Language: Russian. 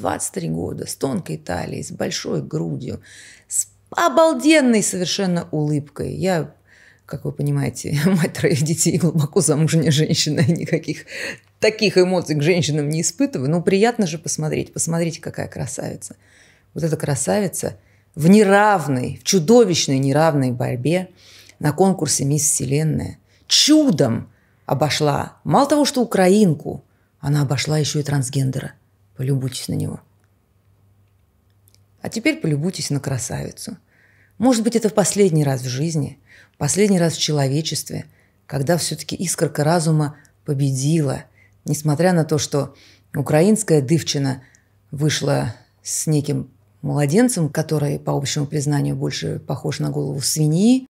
23 года, с тонкой талией, с большой грудью, с обалденной совершенно улыбкой. Я, как вы понимаете, мать троих детей, глубоко замужняя женщина, никаких таких эмоций к женщинам не испытываю. Но ну, приятно же посмотреть. Посмотрите, какая красавица. Вот эта красавица в неравной, в чудовищной неравной борьбе на конкурсе «Мисс Вселенная» чудом обошла мало того, что украинку, она обошла еще и трансгендера – Полюбуйтесь на него. А теперь полюбуйтесь на красавицу. Может быть, это в последний раз в жизни, последний раз в человечестве, когда все-таки искорка разума победила, несмотря на то, что украинская дывчина вышла с неким младенцем, который, по общему признанию, больше похож на голову свиньи,